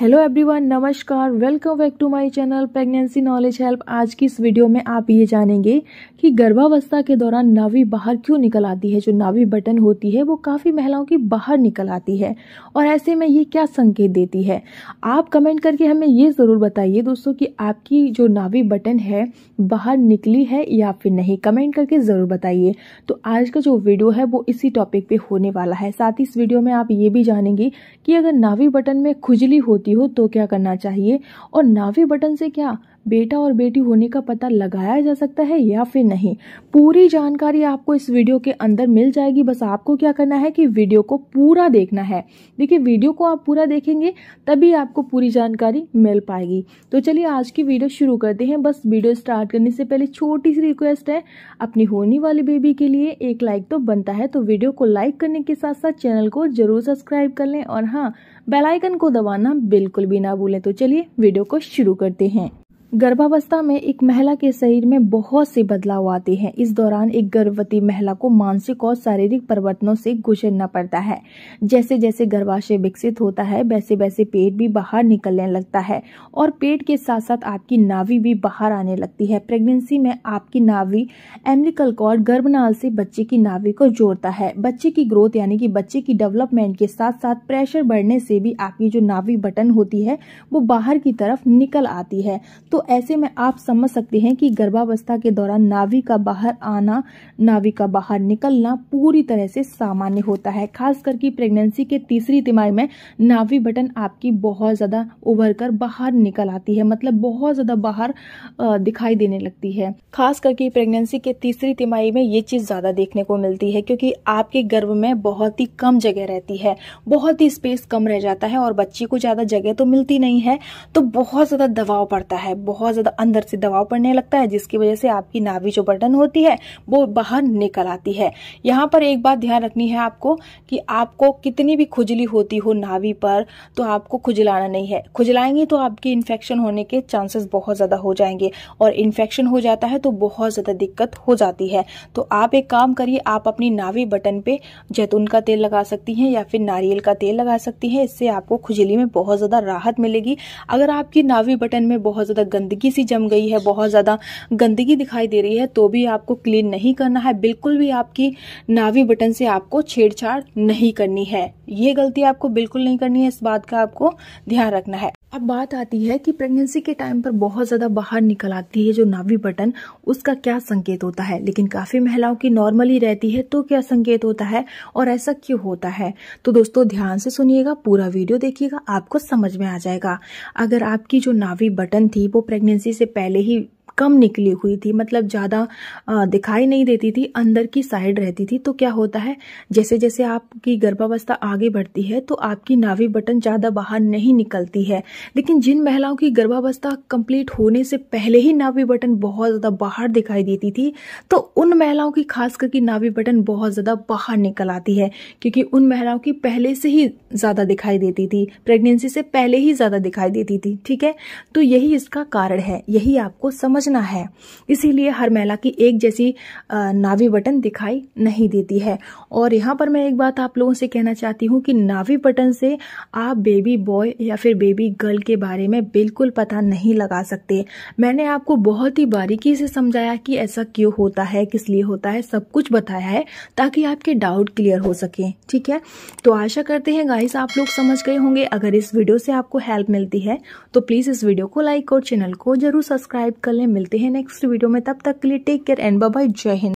hello everyone नमस्कार welcome back to my channel pregnancy knowledge help आज की इस वीडियो में आप ये जानेंगे कि गर्भावस्था के दौरान नावी बाहर क्यों निकल आती है जो नावी बटन होती है वो काफ़ी महिलाओं की बाहर निकल आती है और ऐसे में ये क्या संकेत देती है आप कमेंट करके हमें ये ज़रूर बताइए दोस्तों कि आपकी जो नावी बटन है बाहर निकली है या फिर नहीं कमेंट करके ज़रूर बताइए तो आज का जो वीडियो है वो इसी टॉपिक पर होने वाला है साथ ही इस वीडियो में आप ये भी जानेंगे कि अगर नावी बटन में खुजली होती होती हो तो क्या करना चाहिए और नावी बटन से क्या बेटा और बेटी होने का पता लगाया जा सकता है या फिर नहीं पूरी जानकारी आपको इस वीडियो के अंदर मिल जाएगी बस आपको क्या करना है कि वीडियो को पूरा देखना है देखिए वीडियो को आप पूरा देखेंगे तभी आपको पूरी जानकारी मिल पाएगी तो चलिए आज की वीडियो शुरू करते हैं बस वीडियो स्टार्ट करने से पहले छोटी सी रिक्वेस्ट है अपनी होने वाली बेबी के लिए एक लाइक तो बनता है तो वीडियो को लाइक करने के साथ साथ चैनल को जरूर सब्सक्राइब कर लें और हाँ बेलाइकन को दबाना बिल्कुल भी ना भूलें तो चलिए वीडियो को शुरू करते हैं गर्भावस्था में एक महिला के शरीर में बहुत से बदलाव आते हैं इस दौरान एक गर्भवती महिला को मानसिक और शारीरिक परिवर्तनों से गुजरना पड़ता है जैसे जैसे गर्भाशय विकसित होता है वैसे वैसे पेट भी बाहर निकलने लगता है और पेट के साथ साथ आपकी नावी भी बाहर आने लगती है प्रेगनेंसी में आपकी नावी एमलिकल कॉर्ड गर्भनाल से बच्चे की नावी को जोड़ता है बच्चे की ग्रोथ यानी कि बच्चे की डेवलपमेंट के साथ साथ प्रेशर बढ़ने से भी आपकी जो नावी बटन होती है वो बाहर की तरफ निकल आती है तो ऐसे में आप समझ सकते हैं कि गर्भावस्था के दौरान नाभि का बाहर आना नाभि का बाहर निकलना पूरी तरह से सामान्य होता है खास करके प्रेगनेंसी के तीसरी तिमाही में नाभि बटन आपकी बहुत ज़्यादा उभर कर बाहर निकल आती है मतलब बहुत ज़्यादा बाहर दिखाई देने लगती है खास करके प्रेगनेंसी के तीसरी तिमाही में ये चीज़ ज़्यादा देखने को मिलती है क्योंकि आपके गर्भ में बहुत ही कम जगह रहती है बहुत ही स्पेस कम रह जाता है और बच्चे को ज़्यादा जगह तो मिलती नहीं है तो बहुत ज़्यादा दबाव पड़ता है बहुत ज़्यादा अंदर से दबाव पड़ने लगता है जिसकी वजह से आपकी नाभि जो बटन होती है वो बाहर निकल आती है यहाँ पर एक बात ध्यान रखनी है आपको कि आपको कितनी भी खुजली होती हो नाभि पर तो आपको खुजलाना नहीं है खुजलाएंगे तो आपकी इन्फेक्शन होने के चांसेस बहुत ज़्यादा हो जाएंगे और इन्फेक्शन हो जाता है तो बहुत ज़्यादा दिक्कत हो जाती है तो आप एक काम करिए आप अपनी नाभि बटन पे जैतून का तेल लगा सकती हैं या फिर नारियल का तेल लगा सकती हैं इससे आपको खुजली में बहुत ज़्यादा राहत मिलेगी अगर आपकी नावी बटन में बहुत ज़्यादा गंदगी सी जम गई है बहुत ज़्यादा गंदगी दिखाई दे रही है तो भी आपको क्लीन नहीं करना है बिल्कुल भी आपकी नावी बटन से आपको छेड़छाड़ नहीं करनी है ये गलती आपको बिल्कुल नहीं करनी है इस बात का आपको ध्यान रखना है अब बात आती है कि प्रेगनेंसी के टाइम पर बहुत ज़्यादा बाहर निकल आती है जो नाभि बटन उसका क्या संकेत होता है लेकिन काफ़ी महिलाओं की नॉर्मली रहती है तो क्या संकेत होता है और ऐसा क्यों होता है तो दोस्तों ध्यान से सुनिएगा पूरा वीडियो देखिएगा आपको समझ में आ जाएगा अगर आपकी जो नाभि बटन थी वो प्रेगनेंसी से पहले ही कम निकली हुई थी मतलब ज़्यादा दिखाई नहीं देती थी अंदर की साइड रहती थी तो क्या होता है जैसे जैसे आपकी गर्भावस्था आगे बढ़ती है तो आपकी नावी बटन ज़्यादा बाहर नहीं निकलती है लेकिन जिन महिलाओं की गर्भावस्था कंप्लीट होने से पहले ही नावी बटन बहुत ज़्यादा बाहर दिखाई देती थी तो उन महिलाओं की खास करके नावी बटन बहुत ज़्यादा बाहर निकल आती है क्योंकि उन महिलाओं की पहले से ही ज़्यादा दिखाई देती थी प्रेगनेंसी से पहले ही ज़्यादा दिखाई देती थी ठीक है तो यही इसका कारण है यही आपको समझ समझना है इसीलिए हर महिला की एक जैसी नावी बटन दिखाई नहीं देती है और यहाँ पर मैं एक बात आप लोगों से कहना चाहती हूँ कि नावी बटन से आप बेबी बॉय या फिर बेबी गर्ल के बारे में बिल्कुल पता नहीं लगा सकते मैंने आपको बहुत ही बारीकी से समझाया कि ऐसा क्यों होता है किस लिए होता है सब कुछ बताया है ताकि आपके डाउट क्लियर हो सके ठीक है तो आशा करते हैं गाइस आप लोग समझ गए होंगे अगर इस वीडियो से आपको हेल्प मिलती है तो प्लीज़ इस वीडियो को लाइक और चैनल को जरूर सब्सक्राइब कर लें मिलते हैं नेक्स्ट वीडियो में तब तक के लिए टेक केयर एंड बाय जय हिंद